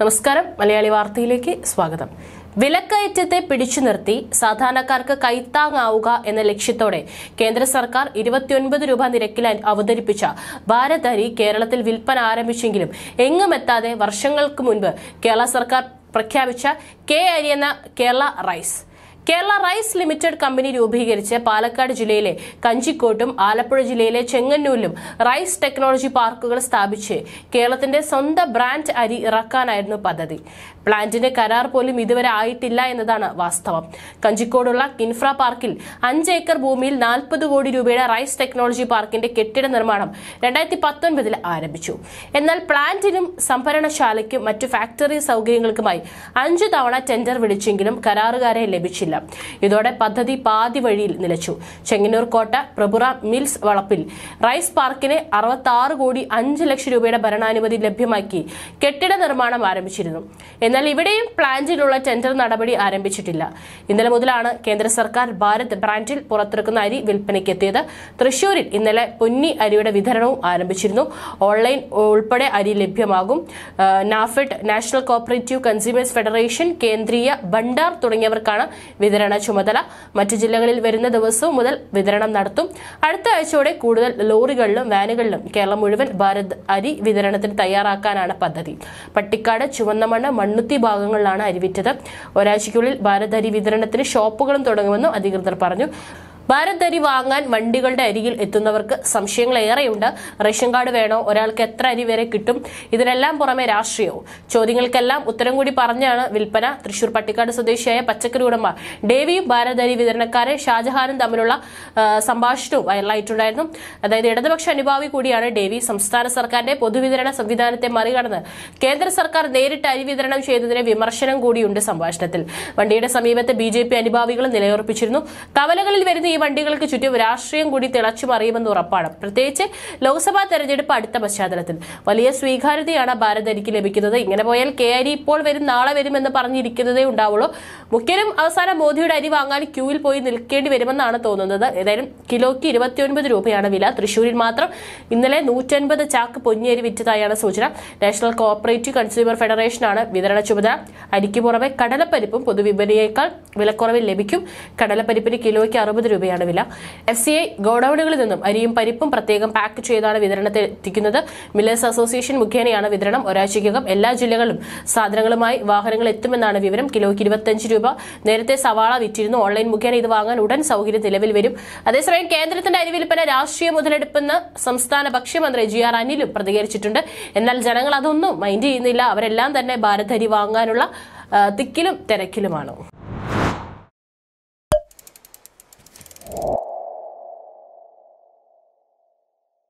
നമസ്കാരം മലയാളി വാർത്തയിലേക്ക് സ്വാഗതം വിലക്കയറ്റത്തെ പിടിച്ചു നിർത്തി സാധാരണക്കാർക്ക് കൈത്താങ്ങാവുക എന്ന ലക്ഷ്യത്തോടെ കേന്ദ്ര സർക്കാർ ഇരുപത്തിയൊൻപത് രൂപ നിരക്കിൽ അവതരിപ്പിച്ച ഭാരത് അരി കേരളത്തിൽ വിൽപ്പന ആരംഭിച്ചെങ്കിലും എങ്ങുമെത്താതെ വർഷങ്ങൾക്ക് മുൻപ് കേരള സർക്കാർ പ്രഖ്യാപിച്ച കെ അരി എന്ന Kerala rice Kerala rice limited company രൂപീകരിച്ച് പാലക്കാട് ജില്ലയിലെ കഞ്ചിക്കോട്ടും ആലപ്പുഴ ജില്ലയിലെ ചെങ്ങന്നൂരിലും റൈസ് ടെക്നോളജി പാർക്കുകൾ സ്ഥാപിച്ച് കേരളത്തിന്റെ സ്വന്തം ബ്രാൻഡ് അരി ഇറക്കാനായിരുന്നു പദ്ധതി പ്ലാന്റിന്റെ കരാർ പോലും ഇതുവരെ ആയിട്ടില്ല എന്നതാണ് വാസ്തവം കഞ്ചിക്കോടുള്ള കിൻഫ്ര പാർക്കിൽ അഞ്ച് ഏക്കർ ഭൂമിയിൽ നാൽപ്പത് കോടി രൂപയുടെ റൈസ് ടെക്നോളജി പാർക്കിന്റെ കെട്ടിട നിർമ്മാണം രണ്ടായിരത്തി പത്തൊൻപതിൽ ആരംഭിച്ചു എന്നാൽ പ്ലാന്റിനും സംഭരണശാലയ്ക്കും മറ്റു ഫാക്ടറി സൗകര്യങ്ങൾക്കുമായി അഞ്ചു തവണ ടെൻഡർ വിളിച്ചെങ്കിലും കരാറുകാരെ ലഭിച്ചില്ല ഇതോടെ പദ്ധതി പാതി വഴിയിൽ നിലച്ചു ചെങ്ങന്നൂർ കോട്ട പ്രഭുറ മിൽസ് വളപ്പിൽ റൈസ് പാർക്കിന് അറുപത്തി കോടി അഞ്ച് ലക്ഷം രൂപയുടെ ഭരണാനുമതി ലഭ്യമാക്കി കെട്ടിട നിർമ്മാണം ആരംഭിച്ചിരുന്നു എന്നാൽ ഇവിടെയും പ്ലാന്റിലുള്ള ടെൻഡർ നടപടി ആരംഭിച്ചിട്ടില്ല ഇന്നലെ മുതലാണ് കേന്ദ്ര സർക്കാർ ഭാരത് ബ്രാൻഡിൽ പുറത്തിറക്കുന്ന അരി വിൽപ്പനയ്ക്ക് എത്തിയത് തൃശൂരിൽ ഇന്നലെ പൊന്നി അരിയുടെ വിതരണവും ആരംഭിച്ചിരുന്നു ഓൺലൈൻ ഉൾപ്പെടെ അരി ലഭ്യമാകും NAFED national cooperative consumers federation Kendriya Bhandar തുടങ്ങിയവർക്കാണ് വിതരണ ചുമതല മറ്റു ജില്ലകളിൽ വരുന്ന ദിവസവും മുതൽ വിതരണം നടത്തും അടുത്ത ആഴ്ചയോടെ കൂടുതൽ ലോറികളിലും വാനുകളിലും കേരളം മുഴുവൻ ഭാരത് അരി വിതരണത്തിന് തയ്യാറാക്കാനാണ് പദ്ധതി പട്ടിക്കാട് മണ്ണ് മണ്ണുത്തി ഭാഗങ്ങളിലാണ് അരി വിറ്റത് ഒരാഴ്ചയ്ക്കുള്ളിൽ ഭാരത് അരി വിതരണത്തിന് ഷോപ്പുകളും തുടങ്ങുമെന്നും അധികൃതർ പറഞ്ഞു ഭാരതരി വാങ്ങാൻ വണ്ടികളുടെ അരികിൽ എത്തുന്നവർക്ക് സംശയങ്ങൾ ഏറെയുണ്ട് റേഷൻ കാർഡ് വേണോ ഒരാൾക്ക് എത്ര അരി വരെ കിട്ടും ഇതിനെല്ലാം പുറമെ രാഷ്ട്രീയവും ചോദ്യങ്ങൾക്കെല്ലാം ഉത്തരം കൂടി പറഞ്ഞാണ് വിൽപ്പന തൃശൂർ പട്ടിക്കാട് സ്വദേശിയായ പച്ചക്കറി ഉടമ ഡേവിയും ഭാരതരി വിതരണക്കാരൻ ഷാജഹാനും തമ്മിലുള്ള സംഭാഷണവും വൈറലായിട്ടുണ്ടായിരുന്നു അതായത് ഇടതുപക്ഷ അനുഭാവി കൂടിയാണ് ഡേവി സംസ്ഥാന സർക്കാരിന്റെ പൊതുവിതരണ സംവിധാനത്തെ മറികടന്ന് കേന്ദ്ര സർക്കാർ നേരിട്ട് അരി വിതരണം ചെയ്തതിന് വിമർശനം കൂടിയുണ്ട് സംഭാഷണത്തിൽ വണ്ടിയുടെ സമീപത്ത് ബി ജെ പി അനുഭാവികൾ നിലയുറപ്പിച്ചിരുന്നു കവലകളിൽ വരുന്ന ഈ വണ്ടികൾക്ക് ചുറ്റും രാഷ്ട്രീയം കൂടി തിളച്ചു മറിയുമെന്ന് ഉറപ്പാണ് പ്രത്യേകിച്ച് ലോക്സഭാ തെരഞ്ഞെടുപ്പ് അടുത്ത പശ്ചാത്തലത്തിൽ വലിയ സ്വീകാര്യതയാണ് ഭാരത് എനിക്ക് ലഭിക്കുന്നത് ഇങ്ങനെ പോയാൽ കെ അരി ഇപ്പോൾ വരും നാളെ വരുമെന്ന് പറഞ്ഞിരിക്കുന്നതേ ഉണ്ടാവുള്ളൂ മുഖ്യനും അവസാനം മോദിയുടെ അരി വാങ്ങാൻ ക്യൂവിൽ പോയി നിൽക്കേണ്ടി വരുമെന്നാണ് തോന്നുന്നത് ഏതായാലും കിലോയ്ക്ക് ഇരുപത്തിയൊൻപത് രൂപയാണ് വില തൃശൂരിൽ മാത്രം ഇന്നലെ നൂറ്റൻപത് ചാക്ക് പൊന്നിയരി വിറ്റതായാണ് സൂചന നാഷണൽ കോഓപ്പറേറ്റീവ് കൺസ്യൂമർ ഫെഡറേഷനാണ് വിതരണ ചുമതല അരിക്ക് പുറമെ കടലപ്പരിപ്പും പൊതുവിപണിയേക്കാൾ വിലക്കുറവിൽ ലഭിക്കും കടലപ്പരിപ്പിന് കിലോയ്ക്ക് അറുപത് രൂപ രൂപയാണ് വില എഫ് സി ഐ ഗോഡൌണുകളിൽ നിന്നും അരിയും പരിപ്പും പ്രത്യേകം പാക്ക് ചെയ്താണ് വിതരണത്തിൽ എത്തിക്കുന്നത് മില്ലേഴ്സ് അസോസിയേഷൻ മുഖേനയാണ് വിതരണം ഒരാഴ്ചയ്ക്കകം എല്ലാ ജില്ലകളിലും സാധനങ്ങളുമായി വാഹനങ്ങൾ എത്തുമെന്നാണ് വിവരം കിലോയ്ക്ക് ഇരുപത്തിയഞ്ച് രൂപ നേരത്തെ സവാള വിറ്റിരുന്നു ഓൺലൈൻ മുഖേന ഇത് വാങ്ങാൻ ഉടൻ സൌകര്യം നിലവിൽ വരും അതേസമയം കേന്ദ്രത്തിന്റെ അരിവിൽപ്പന രാഷ്ട്രീയ മുതലെടുപ്പെന്ന് സംസ്ഥാന ഭക്ഷ്യമന്ത്രി ജി ആർ അനിലും പ്രതികരിച്ചിട്ടുണ്ട് എന്നാൽ ജനങ്ങൾ അതൊന്നും മൈൻഡ് ചെയ്യുന്നില്ല അവരെല്ലാം തന്നെ ഭാരതരി വാങ്ങാനുള്ള തിക്കിലും തിരക്കിലുമാണ്